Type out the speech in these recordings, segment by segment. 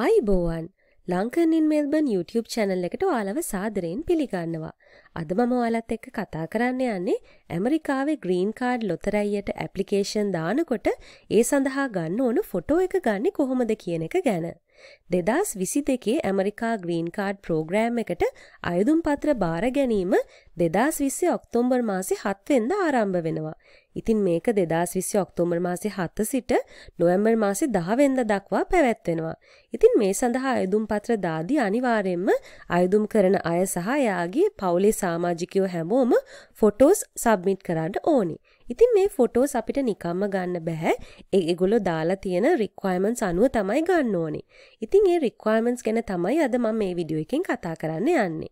ආයිබෝවන් ලංකනින් Melbourne YouTube channel එකට ඔයාලව සාදරයෙන් පිළිගන්නවා. අද මම ඔයාලත් එක්ක කතා කරන්න යන්නේ ඇමරිකාවේ ග්‍රීන් කාඩ් ලොතරැයියට ඇප්ලිකේෂන් දානකොට ඒ සඳහා ගන්න ඕන ෆොටෝ එක ගන්න කොහොමද කියන එක ගැන. දෙදස් විසි දෙකේ ඇමරිකා ග්‍රීන් කාඩ් ප්‍රෝග්‍රෑම් එකට අයුදුම් පත්‍ර බාර ගැනීම දෙදස් විස්සේ ඔක්තෝම්බර් මාසි හත්වෙන්ද ආරම්භ වෙනවා. ඉතින් මේක 2020 ඔක්තෝබර් මාසේ 7 සිට නොවැම්බර් මාසේ 10 වෙනිදා දක්වා පැවැත්වෙනවා. ඉතින් මේ සඳහා අයදුම් පත්‍ර දාදී අනිවාර්යයෙන්ම අයදුම් කරන අය සහ එයාගේ පවුලේ සමාජිකයෝ හැමෝම ෆොටෝස් සබ්මිට් කරන්න ඕනි. ඉතින් මේ ෆොටෝස් අපිට නිකම්ම ගන්න බැහැ. ඒගොල්ලෝ දාලා තියෙන රික්වයර්මන්ට්ස් අනුව තමයි ගන්න ඕනේ. ඉතින් ඒ රික්වයර්මන්ට්ස් ගැන තමයි අද මම මේ වීඩියෝ එකෙන් කතා කරන්න යන්නේ.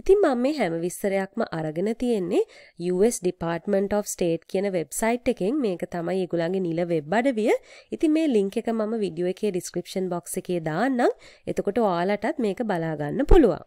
ඉතින් මම මේ හැම විස්තරයක්ම අරගෙන තියෙන්නේ US Department of State කියන වෙබ්සයිට් එකෙන් මේක තමයි ඒගොල්ලන්ගේ නිල වෙබ් අඩවිය. ඉතින් මේ ලින්ක් එක මම වීඩියෝ එකේ description box එකේ දාන්නම්. එතකොට ඔයාලටත් මේක බලා ගන්න පුළුවන්.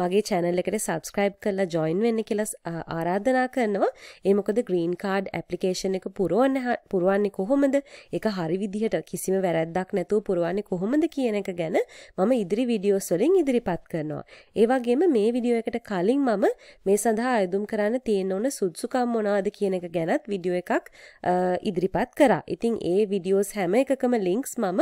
මගේ channel එකට subscribe කරලා join වෙන්න කියලා ආරාධනා කරනවා. ඒ මොකද green card application එක පුරවන්න පුරවන්නේ කොහොමද? ඒක හරි විදිහට කිසිම වැරැද්දක් නැතුව පුරවන්නේ කොහොමද කියන එක ගැන මම ඉදිරි වීඩියෝස් වලින් ඉදිරිපත් කරනවා. ඒ වගේම මේ වීඩියෝ එකට කලින් මම මේ සඳහා අයදුම් කරන්න තියෙන ඕන සුදුසුකම් මොනවද කියන එක ගැනත් වීඩියෝ එකක් ඉදිරිපත් කරා. ඉතින් ඒ වීඩියෝස් හැම එකකම ලින්ක්ස් මම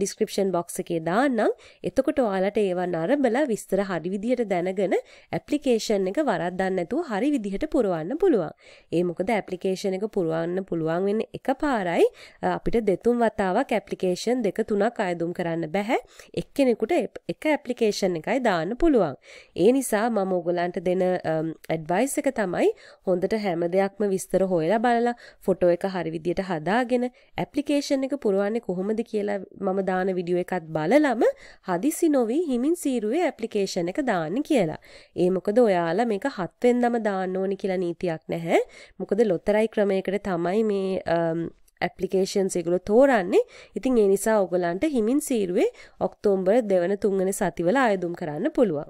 ඩිස්ක්‍රිප්ෂන් බොක්ස් එකේ දාන්නම්. එතකොට ඔයාලට ඒවා නරඹලා විස්තර හරි විදිහට හරියට දැනගෙන ඇප්ලිකේෂන් එක වරද්දන්න නැතුව හරි විදිහට පුරවන්න පුළුවන්. ඒ මොකද ඇප්ලිකේෂන් එක පුරවන්න පුළුවන් වෙන්නේ එකපාරයි අපිට දෙතුන් වතාවක් ඇප්ලිකේෂන් දෙක තුනක් අයදුම් කරන්න බෑ. එක්කෙනෙකුට එක ඇප්ලිකේෂන් එකයි දාන්න පුළුවන්. ඒ නිසා මම ඔයගලන්ට දෙන ඇඩ්වයිස් එක තමයි හොඳට හැම දෙයක්ම විස්තර හොයලා බලලා ෆොටෝ එක හරි විදිහට හදාගෙන ඇප්ලිකේෂන් එක පුරවන්නේ කොහොමද කියලා මම දාන විඩියෝ එකත් බලලම හදිසි නොවී හිමින් සීරුවේ ඇප්ලිකේෂන් එක දාන්න දාන්න කියලා. ඒ මොකද ඔයාලා මේක හත් වෙනදම දාන්න ඕනි කියලා නීතියක් නැහැ. මොකද ලොතරැයි ක්‍රමයකට තමයි මේ ඇප්ලිකේෂන්ස් ඒගොල්ලෝ තෝරන්නේ. ඉතින් ඒ නිසා ඔයගලන්ට හිමින් සීරුවේ ඔක්තෝබර් 2 වෙනි 3 වෙනි සතිවල ආයුධම් කරන්න පුළුවන්.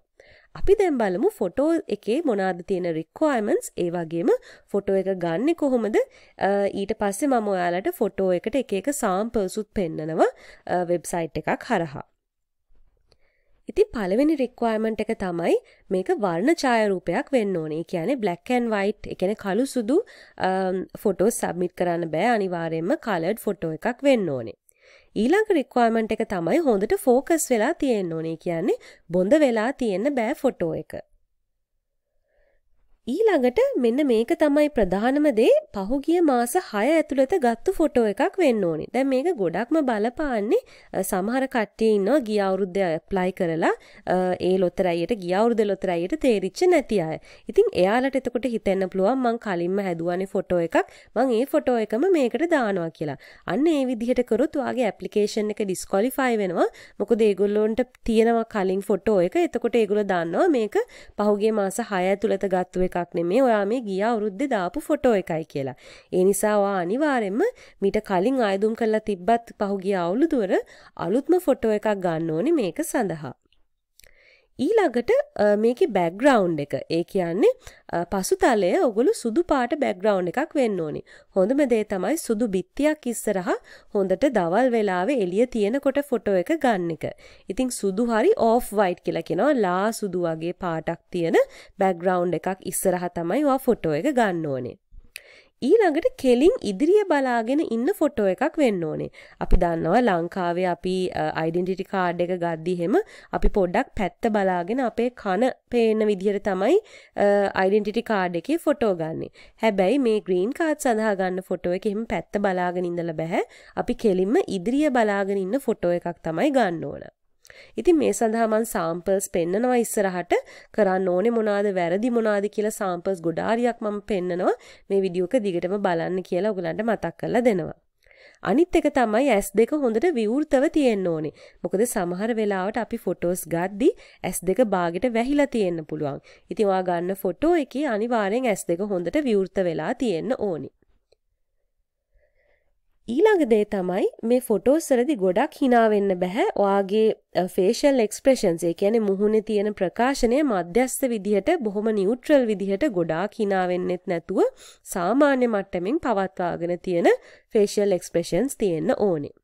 අපි දැන් බලමු ෆොටෝ එකේ මොනවාද තියෙන රික්වයර්මන්ට්ස් ඒ වගේම ෆොටෝ එක ගන්නෙ කොහොමද ඊට පස්සේ මම ඔයාලට ෆොටෝ එකට එක එක සාම්පල්ස් උත් පෙන්නනවා වෙබ්සයිට් එකක් හරහා ඉතින් පළවෙනි රික්වයර්මන්ට් එක තමයි මේක වර්ණ ඡායාරූපයක් වෙන්න ඕනේ. කියන්නේ black and white, ඒ කියන්නේ කළු සුදු ෆොටෝ um, සබ්මිට් කරන්න බෑ. අනිවාර්යයෙන්ම colored ෆොටෝ එකක් වෙන්න ඕනේ. ඊළඟ රික්වයර්මන්ට් එක තමයි හොඳට ફોකස් වෙලා තියෙන්න ඕනේ. කියන්නේ බොඳ වෙලා තියෙන්න බෑ ෆොටෝ එක. ඊළඟට මෙන්න මේක තමයි ප්‍රධානම දේ පහුගිය මාස 6 ඇතුළත ගත්තු ෆොටෝ එකක් වෙන්න ඕනේ. දැන් මේක ගොඩක්ම බලපාන්නේ සමහර කට්ටිය ඉන්නවා ගිය අවුරුද්දේ ඇප්ලයි කරලා ඒ ලොතරැයියට ගිය අවුරුද්දේ ලොතරැයියට තේරිච්ච නැති අය. ඉතින් එයාලට එතකොට හිතෙන්න පුළුවන් මං කලින්ම හැදුවානේ ෆොටෝ එකක්. මං ඒ ෆොටෝ එකම මේකට දානවා කියලා. අන්න ඒ විදිහට කරොත් ඔයාගේ ඇප්ලිකේෂන් එක ඩිස්ක්වොලිෆයි වෙනවා. මොකද ඒගොල්ලොන්ට තියෙනවා කලින් ෆොටෝ එක. එතකොට ඒගොල්ලෝ දන්නවා මේක පහුගිය මාස 6 ඇතුළත ගත්තු එකක් නෙමේ ඔයා මේ ගිය අවුරුද්දේ දාපු ෆොටෝ එකයි කියලා. ඒ නිසා ඔයා අනිවාර්යෙන්ම මීට කලින් ආයදුම් කරලා තිබ්බත් පහුගිය අවුරුදුවර අලුත්ම ෆොටෝ එකක් ගන්න ඕනේ මේක සඳහා. ඊළඟට මේකේ බැග්‍රවුන්් එක ඒ කියන්නේ පසුතලය ඔගොලු සුදු පාට බැග්‍රවුන්් එකක් වෙන්න ඕනි. හොඳම දේ තමයි සුදු බිත්තියක් ඉස්සරහ හොඳට දවල් වෙලාවේ එළිය තියෙනකොට ෆොටෝ එක ගන්න එක. ඉතින් සුදු හරි ඕෆ් වයිට් කියලා කියනවා ලා සුදු වගේ පාටක් තියෙන බැග්‍රවුන්් එකක් ඉස්සරහ තමයි වා ෆොටෝ එක ගන්න ඕනේ. ඊළඟට කෙලින් ඉදිරිය බලාගෙන ඉන්න ෆොටෝ එකක් වෙන්න ඕනේ. අපි දන්නවා ලංකාවේ අපි අයිඩෙන්ටිටි කාඩ් එක ගද්දි හැම අපි පොඩ්ඩක් පැත්ත බලාගෙන අපේ කන පේන විදිහට තමයි අයිඩෙන්ටිටි කාඩ් එකේ ෆොටෝ ගන්නෙ. හැබැයි මේ ග්‍රීන් කාඩ් සඳහා ගන්න ෆොටෝ එක එහෙම පැත්ත බලාගෙන ඉඳලා බෑ. අපි කෙලින්ම ඉදිරිය බලාගෙන ඉන්න ෆොටෝ එකක් තමයි ගන්න ඕනේ. ඉතින් මේ සඳහා මම සාම්පල්ස් පෙන්නනවා ඉස්සරහට කරන්න ඕනේ මොනවාද වැරදි මොනවාද කියලා සාම්පල්ස් ගොඩාරියක් මම පෙන්නනවා මේ වීඩියෝ එක දිගටම බලන්න කියලා ඔයගලන්ට මතක් කරලා දෙනවා. අනිත් එක තමයි S2 හොඳට විවෘතව තියෙන්න ඕනේ. මොකද සමහර වෙලාවට අපි ෆොටෝස් ගද්දි S2 බාගෙට වැහිලා තියෙන්න පුළුවන්. ඉතින් ඔයා ගන්න ෆොටෝ එකේ අනිවාර්යෙන් S2 හොඳට විවෘත වෙලා තියෙන්න ඕනේ. ඊළඟ දේ තමයි මේ ෆොටෝස්සරදි ගොඩක් හිනාවෙන්න බැහැ ඔයාගේ ෆේෂල් එක්ස්ප්‍රේෂන්ස් ඒ කියන්නේ මුහුණේ තියෙන ප්‍රකාශනය මධ්‍යස්ථ විදිහට බොහොම නියුට්‍රල් විදිහට ගොඩාක් හිනාවෙන්නෙත් නැතුව සාමාන්‍ය මට්ටමින් පවත්වාගෙන තියෙන ෆේෂල් එක්ස්ප්‍රේෂන්ස් තියෙන්න ඕනේ.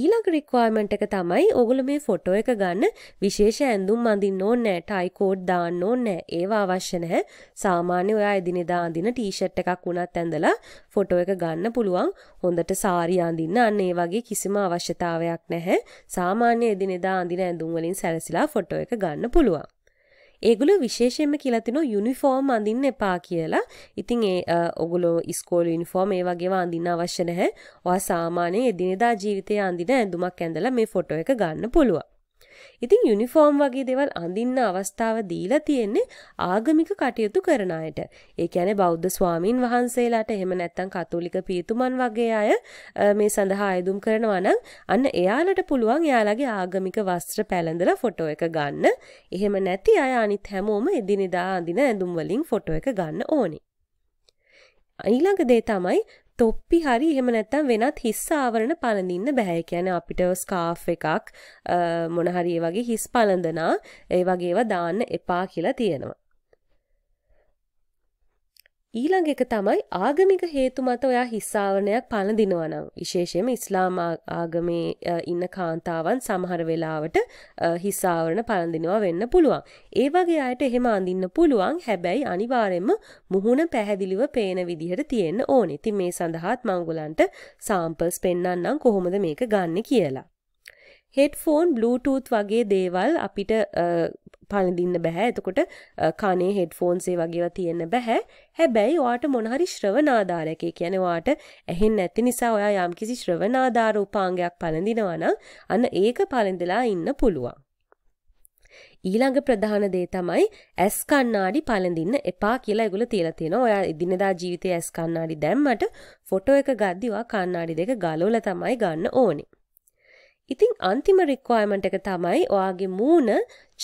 ඊළඟ රික්වයර්මන්ට් එක තමයි ඕගොල්ලෝ මේ ෆොටෝ එක ගන්න විශේෂ ඇඳුම් අඳින්න ඕනේ නැහැ, ටයි කෝඩ් දාන්න ඕනේ නැහැ. ඒවා අවශ්‍ය නැහැ. සාමාන්‍ය ඔයා එදිනෙදා අඳින ටී-ෂර්ට් එකක් වුණත් ඇඳලා ෆොටෝ එක ගන්න පුළුවන්. හොඳට සාරිය අඳින්න අන්න ඒ වගේ කිසිම අවශ්‍යතාවයක් නැහැ. සාමාන්‍ය එදිනෙදා අඳින ඇඳුම් වලින් සැරසිලා ෆොටෝ එක ගන්න පුළුවන්. ඒගොලු විශේෂයෙන්ම කියලතිනො යුනිෆෝර්ම් අඳින්න එපා කියලා ඉතින් ඒ ඔගුලෝ ස්කෝල යුනිෆෝර්ම් ඒ වගේ අඳින්න අවශ්‍ය නැහැ ඔයා සාමාන්‍ය එදිනෙදා ජීවිතය අඳින ඇඳුමක් ඇඳලා මේ ෆොටෝ එක ගන්න පුළුවන් ඉතින් යුනිෆෝර්ම් වගේ දෙවල් අඳින්න අවස්ථාව දීලා තියෙන්නේ ආගමික කටයුතු කරන අයට. ඒ කියන්නේ බෞද්ධ ස්වාමින් වහන්සේලාට එහෙම නැත්නම් කතෝලික පියතුමන් වගේ අය මේ සඳහා අයදුම් කරනවා නම් අන්න එයාලට පුළුවන් එයාලගේ ආගමික වස්ත්‍ර පැළඳලා ෆොටෝ එක ගන්න. එහෙම නැති අය අනිත් හැමෝම එදිනෙදා අඳින ඇඳුම් වලින් ෆොටෝ එක ගන්න ඕනේ. ඊළඟ දේ තමයි තොප්පි හරි එහෙම නැත්තම් වෙනත් හිස් ආවරණ පළඳින්න බෑ. කියන්නේ අපිට ස්කාෆ් එකක් මොන හරි වගේ හිස් පළඳනා ඒ වගේ ඒවා දාන්න එපා කියලා තියෙනවා. ඊළඟ එක තමයි ආගමික හේතු මත ඔයා හිස්සාවනයක් පනදිනවා නම් විශේෂයෙන්ම ඉස්ලාම් ආගමේ ඉන්න කාන්තාවන් සමහර වෙලාවට හිස්සාවරණ පනදිනවා වෙන්න පුළුවන්. ඒ වගේ අයට එහෙම අඳින්න පුළුවන්. හැබැයි අනිවාර්යයෙන්ම මුහුණ පැහැදිලිව පේන විදිහට තියෙන්න ඕනේ. ඉතින් මේ සඳහාත් මංගලන්ට සාම්පල්ස් පෙන්වන්නම් කොහොමද මේක ගන්නෙ කියලා. හෙඩ්ෆෝන් බලුටූත් වගේ දේවල් අපිට පලඳින්න බැහැ එතකොට කනේ හෙඩ්ෆෝන්සේ වගේව තියෙන්න බැහැ හැබැයි වාට මොනහරි ශ්‍රවනාධාරයක කියනවාට ඇහෙන් නැති නිසා ඔයා යම්කිසි ශ්‍රවනාධාර උපාංගයක් පලඳිනවන අන්න ඒක පලඳලා ඉන්න පුළුවන්. ඊළඟ ප්‍රධාන දේ තමයි ඇස් කණ්ණාඩි පලඳින්න එපා කියලා ඒගොල්ලෝ තියලා තියෙනවා. ඔයා දිනදා ජීවිතයේ ඇස් කණ්ණාඩි දැම්මට ෆොටෝ එක ගද්දි ඔයා කණ්ණාඩි දෙක ගලවලා තමයි ගන්න ඕනේ. ඉතින් අන්තිම රික්වයමට එක තමයි ඔයාගේ මූුණ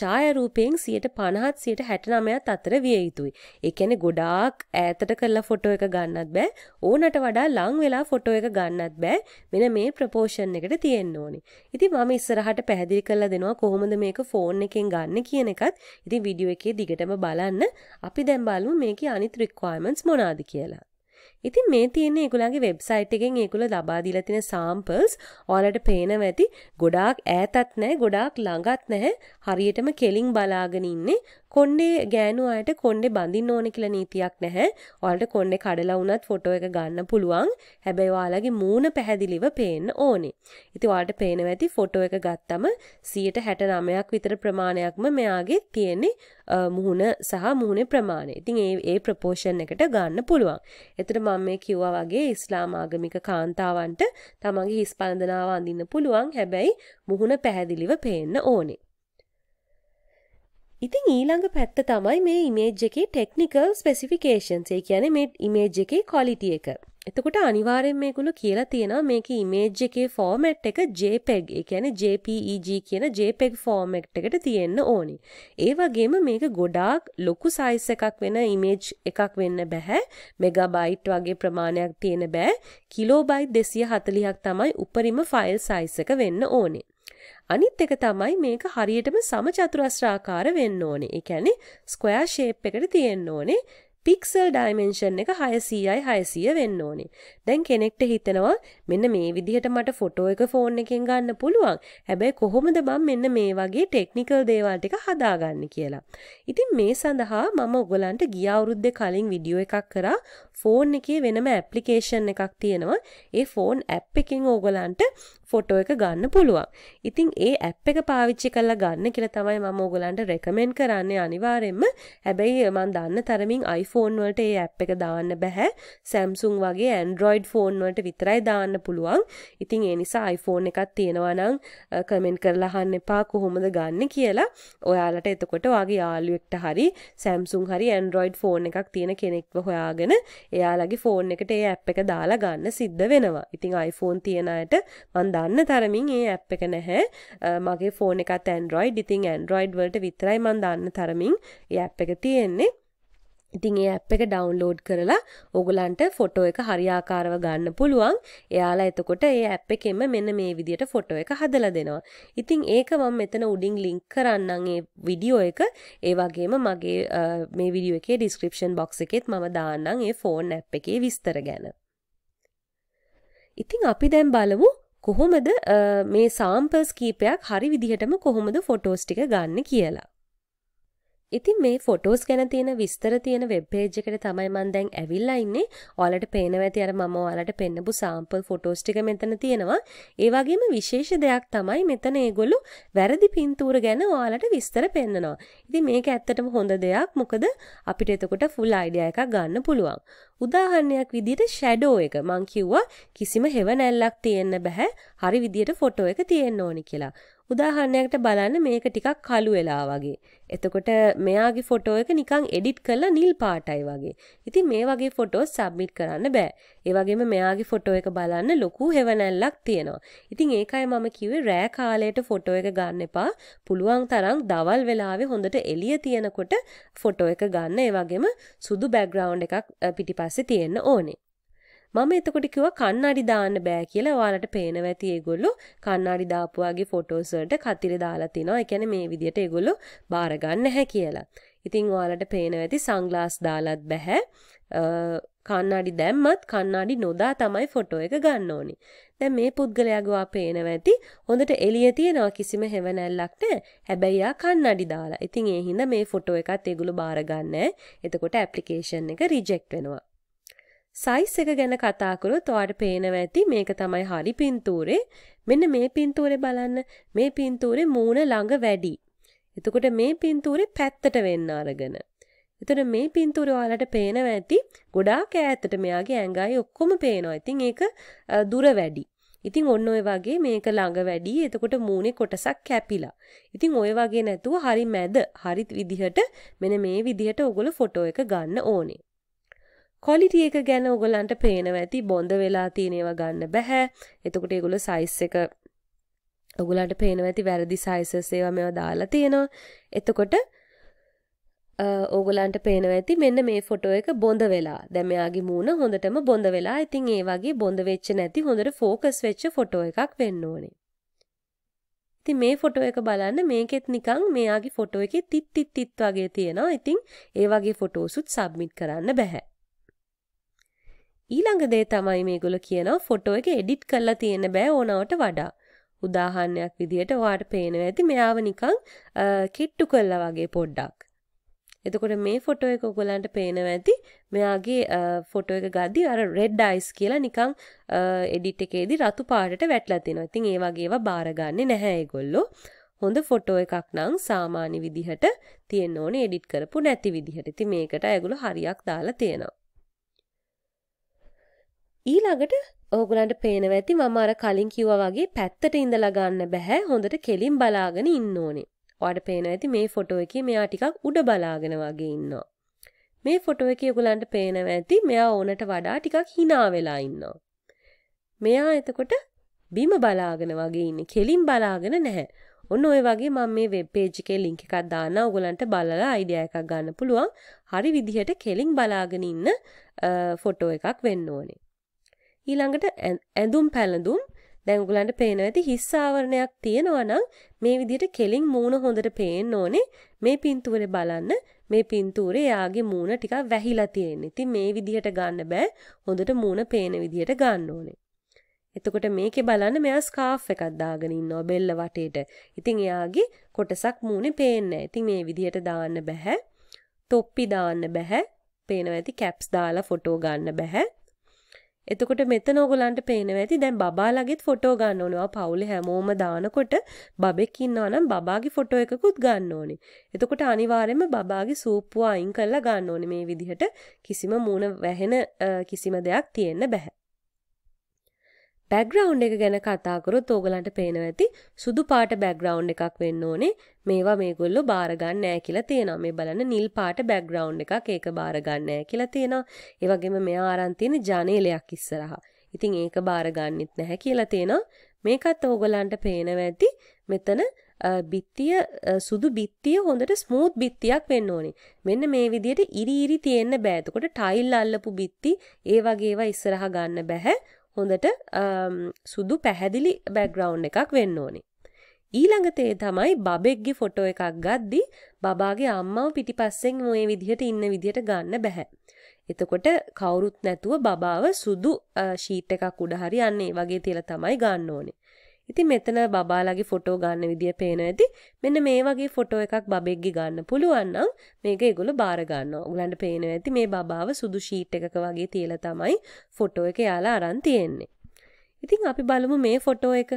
ඡායරූපයෙන් 50%ත් 69ත් අතර විය යුතුයි. ඒ කියන්නේ ගොඩාක් ඈතට කරලා ෆොටෝ එක ගන්නත් බෑ. ඕනට වඩා ලං වෙලා ෆොටෝ එක ගන්නත් බෑ. මෙන්න මේ ප්‍රොපෝෂන් එකට තියෙන්න ඕනේ. ඉතින් මම ඉස්සරහට පැහැදිලි කරලා දෙනවා කොහොමද මේක ෆෝන් එකෙන් ගන්න කියන එකත්. ඉතින් වීඩියෝ එකේ දිගටම බලන්න. අපි දැන් බලමු මේකේ අනිත් රික්වයර්මන්ට්ස් මොනවාද කියලා. ඉතින් මේ තියෙන ඒගොල්ලන්ගේ වෙබ්සයිට් එකෙන් ඒගොල්ලෝ ලබා දීලා තියෙන සාම්පල්ස් ඔයාලට පේනවා ඇති ගොඩාක් ඈතත් නැහැ ගොඩාක් ළඟත් නැහැ හරියටම කෙලින් බලාගෙන ඉන්නේ කොණ්ඩේ ගෑනු අයට කොණ්ඩේ බඳින්න ඕන කියලා නීතියක් නැහැ. ඔයාලට කොණ්ඩේ කඩලා වුණත් ෆොටෝ එක ගන්න පුළුවන්. හැබැයි ඔයාලගේ මූණ පැහැදිලිව පේන්න ඕනේ. ඉතින් ඔයාලට පේනවා ඇති ෆොටෝ එක ගත්තම 169ක් විතර ප්‍රමාණයක්ම මෙයාගේ තියෙන්නේ මුහුණ සහ මුහුණේ ප්‍රමාණය. ඉතින් ඒ ඒ ප්‍රොපෝෂන් එකට ගන්න පුළුවන්. එතන මම මේ කිව්වා වගේ ඉස්ලාම් ආගමික කාන්තාවන්ට තමන්ගේ හිස් පළඳනාව අඳින්න පුළුවන්. හැබැයි මුහුණ පැහැදිලිව පේන්න ඕනේ. ඉතින් ඊළඟ පැත්ත තමයි මේ ඉමේජ් එකේ ටෙක්නිකල් ස්පෙසිෆිකේෂන්ස් ඒ කියන්නේ මේ ඉමේජ් එකේ ක්වොලිටි එක. එතකොට අනිවාර්යෙන් මේගොල්ලෝ කියලා තියෙනවා මේකේ ඉමේජ් එකේ ෆෝමැට් එක JPEG ඒ කියන්නේ JPEG කියන JPEG ෆෝමැට් එකට තියෙන්න ඕනි. ඒ වගේම මේක ගොඩාක් ලොකු සයිස් එකක් වෙන ඉමේජ් එකක් වෙන්න බෑ. මෙගාබයිට් වගේ ප්‍රමාණයක් තියෙන බෑ. කිලෝබයිට් 240ක් තමයි උපරිම ෆයිල් සයිස් එක වෙන්න ඕනේ. අනිත් එක තමයි මේක හරියටම සමචතුරස්‍රාකාර වෙන්න ඕනේ. ඒ කියන්නේ ස්ක්වයර් ෂේප් එකට තියෙන්න ඕනේ. පික්සල් ඩයිමෙන්ෂන් එක 600යි 600 වෙන්න ඕනේ. දැන් කෙනෙක්ට හිතෙනවා මෙන්න මේ විදිහට මට ෆොටෝ එක ෆෝන් එකෙන් ගන්න පුළුවන්. හැබැයි කොහොමද මම මෙන්න මේ වගේ ටෙක්නිකල් දේවල් ටික හදාගන්නේ කියලා. ඉතින් මේ සඳහා මම ඔයගලන්ට ගිය අවුරුද්දේ කලින් වීඩියෝ එකක් කරා. ෆෝන් එකේ වෙනම ඇප්ලිකේෂන් එකක් තියෙනවා. ඒ ෆෝන් ඇප් එකෙන් ඕගලන්ට ෆොටෝ එක ගන්න පුළුවන්. ඉතින් ඒ ඇප් එක පාවිච්චි කරලා ගන්න කියලා තමයි මම ඕගලන්ට රෙකමෙන්ඩ් කරන්නේ අනිවාර්යෙන්ම. හැබැයි මම දන්න තරමින් iPhone වලට ඒ ඇප් එක දාන්න බෑ. Samsung වගේ Android ෆෝන් වලට විතරයි දාන්න පුළුවන්. ඉතින් ඒ නිසා iPhone එකක් තියෙනවා නම් කමෙන්ට් කරලා අහන්න එපා කොහොමද ගන්න කියලා. ඔයාලට එතකොට ඔයාගේ යාළුවෙක්ට හරි Samsung හරි Android ෆෝන් එකක් තියෙන කෙනෙක්ව හොයාගෙන එයාලගේ ෆෝන් එකට ඒ ඇප් එක දාලා ගන්න සිද්ධ වෙනවා. ඉතින් iPhone තියෙන අයට මම දන්න තරමින් ඒ ඇප් එක නැහැ. මගේ ෆෝන් එකත් Android. ඉතින් Android වලට විතරයි මම දන්න තරමින් ඒ ඇප් එක තියෙන්නේ. ඉතින් ඒ ඇප් එක ඩවුන්ලෝඩ් කරලා ඔගලන්ට ෆොටෝ එක හරියාකාරව ගන්න පුළුවන්. එයාලා එතකොට ඒ ඇප් එකෙන්ම මෙන්න මේ විදියට ෆොටෝ එක හදලා දෙනවා. ඉතින් ඒක මම මෙතන උඩින් ලින්ක් කරන්නම් ඒ වීඩියෝ එක. ඒ වගේම මගේ මේ වීඩියෝ එකේ ඩිස්ක්‍රිප්ෂන් බොක්ස් එකෙත් මම දාන්නම් ඒ ෆෝන් ඇප් එකේ විස්තර ගැන. ඉතින් අපි දැන් බලමු කොහොමද මේ සාම්පර්ස් කීපයක් හරි විදිහටම කොහොමද ෆොටෝස් ටික ගන්න කියලා. ඉතින් මේ ෆොටෝස් ගැන තියෙන විස්තර තියෙන වෙබ් page එකට තමයි මම දැන් ඇවිල්ලා ඉන්නේ. ඔයාලට පේනවා ඇති අර මම ඔයාලට පෙන්නපු sample photos ටික මෙතන තියෙනවා. ඒ වගේම විශේෂ දෙයක් තමයි මෙතන ඒගොල්ලෝ වැරදි පින්තූර ගැන ඔයාලට විස්තර පෙන්නනවා. ඉතින් මේක ඇත්තටම හොඳ දෙයක්. මොකද අපිට එතකොට full idea එකක් ගන්න පුළුවන්. උදාහරණයක් විදිහට shadow එක මං කිව්වා කිසිම හෙවණැල්ලක් තියෙන්න බෑ. හරි විදිහට ෆොටෝ එක තියෙන්න ඕනි කියලා. උදාහරණයකට බලන්න මේක ටිකක් කළු වෙලා වගේ. එතකොට මෙයාගේ ෆොටෝ එක නිකන් එඩිට් කරලා නිල් පාටයි වගේ. ඉතින් මේ වගේ ෆොටෝස් සබ්මිට් කරන්න බෑ. ඒ වගේම මෙයාගේ ෆොටෝ එක බලන්න ලොකු හැවණැල්ලක් තියෙනවා. ඉතින් ඒකයි මම කිව්වේ රෑ කාලයට ෆොටෝ එක ගන්න එපා. පුළුවන් තරම් දවල් වෙලාවේ හොඳට එළිය තියෙනකොට ෆොටෝ එක ගන්න. ඒ වගේම සුදු බෑග්ග්‍රවුන්ඩ් එකක් පිටිපස්සේ තියෙන්න ඕනේ. මම එතකොට කිව්වා කණ්ණාඩි දාන්න බෑ කියලා ඔයාලට පේනවා ඇති ඒගොල්ලෝ කණ්ණාඩි දාපු වගේ ෆොටෝස් වලට කතිරේ දාලා තිනවා. ඒ කියන්නේ මේ විදියට ඒගොල්ලෝ බාර ගන්න නැහැ කියලා. ඉතින් ඔයාලට පේනවා ඇති සන්ග්ලාස් දාලත් බෑ. කණ්ණාඩි දැම්මත් කණ්ණාඩි නොදා තමයි ෆොටෝ එක ගන්න ඕනේ. දැන් මේ පුද්ගලයාගේ වා පේනවා ඇති හොඳට එළිය තියෙනවා කිසිම හැවණැල්ලක් නැහැ. හැබැයි ආ කණ්ණාඩි දාලා. ඉතින් ඒ හින්දා මේ ෆොටෝ එකත් ඒගොල්ලෝ බාර ගන්නෑ. එතකොට ඇප්ලිකේෂන් එක රිජෙක්ට් වෙනවා. සයිස් එක ගැන කතා කරොත් ඔයාලට පේනවා ඇති මේක තමයි හරි පින්තූරේ. මෙන්න මේ පින්තූරේ බලන්න. මේ පින්තූරේ මූණ ළඟ වැඩි. එතකොට මේ පින්තූරේ පැත්තට වෙන්න අරගෙන. එතන මේ පින්තූරේ ඔයාලට පේනවා ඇති ගොඩාක් ඈතට මෙයාගේ ඇඟයි ඔක්කොම පේනවා. ඉතින් ඒක දුර වැඩි. ඉතින් ඔන්න ඔය වගේ මේක ළඟ වැඩි එතකොට මූණේ කොටසක් කැපිලා. ඉතින් ඔය වගේ නැතුව හරි මැද හරි විදිහට මෙන්න මේ විදිහට ඔගොල්ලෝ ෆොටෝ එක ගන්න ඕනේ. කොලිටිය එක ගැන උගලන්ට පේනව ඇති බොඳ වෙලා තියෙනවා ගන්න බැහැ එතකොට ඒගොල සයිස් එක ඔගුලන්ට පේනව ඇති වැරදි සයිසස් ඒවා මෙවා දාලා තියෙනවා එතකොට ඕගලන්ට පේනව ඇති මෙන්න මේ ෆොටෝ එක බොඳ වෙලා දැමයාගේ මූුණ හොඳටම බොඳ වෙලා ඉතින් ඒ වගේ බොඳ වෙච්ච නැති හොඳට ෆෝකස් වෙච්ච ෆොටෝ එකක් වෙන්න ඕනේ. ඉති මේ ෆොටෝ එක බලන්න මේකෙත් නිකං මෙයාගේ ෆොටෝ එක තිත් තිත් තිත් වගේ තියෙනවා ඉතිං ඒ වගේ ෆොටෝසුත් සබ්මිට් කරන්න බැහැ. ඊළඟ දේ තමයි මේගොල්ලෝ කියනවා ෆොටෝ එක එඩිට් කරලා තියෙන්න බෑ ඕනවට වඩා. උදාහරණයක් විදිහට ඔයාට පේනවා ඇති මෙයාව නිකන් කිට්ටු කළා වගේ පොඩ්ඩක්. එතකොට මේ ෆොටෝ එක ඔයගලන්ට පේනවා ඇති මෙයාගේ ෆොටෝ එක ගද්දි අර රෙඩ් අයිස් කියලා නිකන් එඩිට් එකේදී රතු පාටට වැටලා තිනවා. ඉතින් ඒ වගේ ඒවා බාරගන්නේ නැහැ ඒගොල්ලෝ. හොඳ ෆොටෝ එකක් නම් සාමාන්‍ය විදිහට තියෙන්න ඕනේ එඩිට් කරපු නැති විදිහට. ඉතින් මේකට ඒගොල්ලෝ හරියක් දාලා තියෙනවා. ඊළඟට ඕගලන්ට පේනව ඇති මම අර කලින් කිව්වා වගේ පැත්තට ඉඳලා ගන්න බෑ හොඳට කෙලින් බලාගෙන ඉන්න ඕනේ. ඔයාලට පේනව ඇති මේ ෆොටෝ එකේ මෙයා ටිකක් උඩ බලාගෙන වගේ ඉන්නවා. මේ ෆොටෝ එකේ ඔයගලන්ට පේනව ඇති මෙයා ඕනට වඩා ටිකක් hina වෙලා ඉන්නවා. මෙයා එතකොට බිම බලාගෙන වගේ ඉන්නේ. කෙලින් බලාගෙන නැහැ. ඔන්න ඔය වගේ මම මේ වෙබ් පේජ් එකේ ලින්ක් එකක් දානවා. ඔයගලන්ට බලලා අයිඩියා එකක් ගන්න පුළුවන්. හරි විදිහට කෙලින් බලාගෙන ඉන්න ෆොටෝ එකක් වෙන්න ඕනේ. ඊළඟට ඇඳුම් පැළඳුම් දැංගුලන්ට පේන ඇති හිස්සාවරණයක් තියෙනවනම් මේ විදිට කෙලින් මූුණ හොඳට පේෙන් ඕනේ මේ පින්තුවර බලන්න මේ පින්තූරේ යාගේ මූුණ ටික වැහිලා තියෙන් ඉති මේ විදිහට ගන්න බෑ හොඳට මූුණ පේන විදිහට ගන්න ඕනේ. එතකොට මේකෙ බලන්න මෙයා ස්කාෆ් එකක් දාගෙනන්න ඔබෙල්ල වටේට ඉතිං එයාගේ කොටසක් මූුණේ පේන්න ඇති මේ විදිහට දාන්න බැහැ තොප්පි දාන්න බැහැ පේනව ඇති කැප්ස් දාලා ෆොටෝ ගන්න බැහැ එතකොට මෙතන ඕගොල්ලන්ට පේනවා ඇති දැන් බබාලගෙත් ෆොටෝ ගන්න ඕනවා පවුලේ හැමෝම දානකොට බබෙක් ඉන්නවා නම් බබාගේ ෆොටෝ එකකුත් ගන්න ඕනේ. එතකොට අනිවාර්යයෙන්ම බබාගේ සූප්පුව අයින් කරලා ගන්න ඕනේ මේ විදිහට කිසිම මූණ වැහෙන කිසිම දෙයක් තියෙන්න බෑ. බැග්‍රවුන්් එක ගැන කතාකරොත් ඕගලන්ට පේනව ඇති සුදු පාට බැග්‍රවුන්් එකක් වෙන්න ඕනේ මේවා මේගොල්ලො බාරගන්න ෑ කියලා තියෙනවා මේ බලන්න නිල් පාට බැග්‍රවුන්් එකක් ඒක බාරගන්න ෑ කියලා තියෙනවා ඒවගේම මෙයා ආරන්තියෙන ජනේලයක් ඉස්සරහා ඉතින් ඒක බාරගන්නෙත් නැහැ කියලා තියෙනවා මේකත් ඕගලන්ට පේනව ඇති මෙතන බිත්තිය සුදු බිත්තිය හොඳට ස්මූත් බිත්තියක් වෙන්න ඕනේ. මෙන්න මේ විදිහට ඉරි ඉරි තියෙන්න බෑ. එතකොට ටයිල් අල්ලපු බිත්ති ඒ වගේ ඒවා ඉස්සරහ ගන්න බෑ. හොඳට සුදු පැහැදිලි බැග්‍රවන්් එකක් වෙන්න ඕනේ. ඊළඟතේ තමයි බබෙක්ගේ ෆොටෝ එකක් ගද්දි බබාගේ අම්මාව පිටිපස්සෙන් මොය විදිහට ඉන්න විදිහට ගන්න බැහැ. එතකොට කවුරුත් නැතුව බබාව සුදු ශීට් එකක් උඩ හරි යන්නේ වගේ තියලා තමයි ගන්න ඕනේ. ඉතින් මෙතන බබාලගේ ෆොටෝ ගන්න විදිය පේන ඇති. මෙන්න මේ වගේ ෆොටෝ එකක් බබෙක්ගේ ගන්න පුළුවන් නම් මේක ඒගොල්ලෝ බාර ගන්නවා. උගලන්ට පේනවා ඇති මේ බබාව සුදු ෂීට් එකක වගේ තියලා තමයි ෆොටෝ එක යාලා අරන් තියෙන්නේ. ඉතින් අපි බලමු මේ ෆොටෝ එක.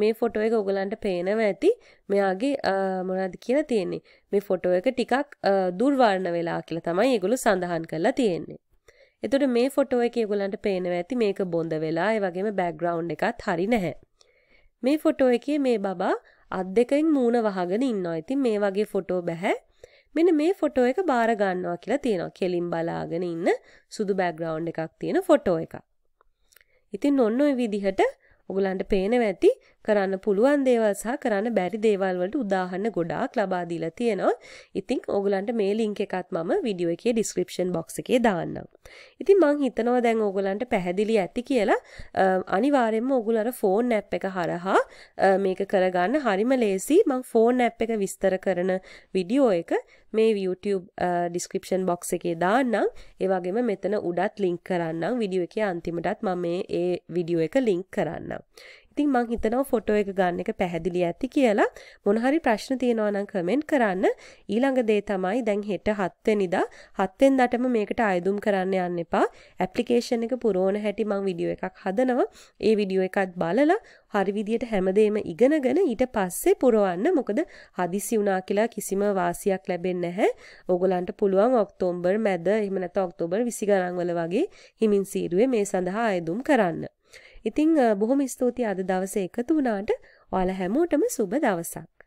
මේ ෆොටෝ එක ඔගලන්ට පේනව ඇති මෙයාගේ මොනවද කියලා තියෙන්නේ. මේ ෆොටෝ එක ටිකක් දුර්වර්ණ වෙලා කියලා තමයි ඒගොල්ලෝ සඳහන් කරලා තියෙන්නේ. එතකොට මේ ෆොටෝ එකේ ඔයගලන්ට පේනවා ඇති මේක බොඳ වෙලා ඒ වගේම බෑග්ග්‍රවුන්ඩ් එකත් හරි නැහැ. මේ ෆොටෝ එකේ මේ බබා අත් දෙකෙන් මූණ වහගෙන ඉන්නවා. ඉතින් මේ වගේ ෆොටෝ බෑ. මෙන්න මේ ෆොටෝ එක බාර ගන්නවා කියලා තියෙනවා. කෙලින් බලාගෙන ඉන්න සුදු බෑග්ග්‍රවුන්ඩ් එකක් තියෙන ෆොටෝ එකක්. ඉතින් ඔන්න ඔය විදිහට ඔගලන්ට පේනව ඇති කරන්න පුළුවන් දේවල් සහ කරන්න බැරි දේවල් වලට උදාහරණ ගොඩාක් ලබා දීලා තියෙනවා. ඉතින් ඕගලන්ට මේ ලින්ක් එකත් මම වීඩියෝ එකේ ඩිස්ක්‍රිප්ෂන් බොක්ස් එකේ දාන්නම්. ඉතින් මං හිතනවා දැන් ඕගලන්ට පැහැදිලි ඇති කියලා අනිවාර්යයෙන්ම ඕගොල්ලෝ අර ෆෝන් ඇප් එක හරහා මේක කරගන්න හරිම ලේසි. මං ෆෝන් ඇප් එක විස්තර කරන වීඩියෝ එක මේ YouTube ඩිස්ක්‍රිප්ෂන් බොක්ස් එකේ දාන්නම්. ඒ වගේම මෙතන උඩත් ලින්ක් කරන්නම්. වීඩියෝ එකේ අන්තිමටත් මම මේ ඒ වීඩියෝ එක ලින්ක් කරන්නම්. ඉතින් මං හිතනවා ෆොටෝ එක ගන්න එක පැහැදිලි ඇති කියලා මොන හරි ප්‍රශ්න තියෙනවා නම් කමෙන්ට් කරන්න ඊළඟ දේ තමයි දැන් හෙට 7 වෙනිදා 7 වෙනිදාටම මේකට අයදුම් කරන්න යන්න එපා ඇප්ලිකේෂන් එක පුරවන හැටි මං වීඩියෝ එකක් හදනවා ඒ වීඩියෝ එකත් බලලා හරි විදියට හැමදේම ඉගෙනගෙන ඊට පස්සේ පුරවන්න මොකද හදිසි වුණා කියලා කිසිම වාසියක් ලැබෙන්නේ නැහැ. ඕගොල්ලන්ට පුළුවන් ඔක්තෝබර් මැද එහෙම නැත්නම් ඔක්තෝබර් 20 ගණන් වගේ හිමින් සීරුවේ මේ සඳහා අයදුම් කරන්න. ඉතිං බොහොම ස්තුතියි අද දවසේ එකතු වුණාට ඔයාලා හැමෝටම සුබ දවසක්.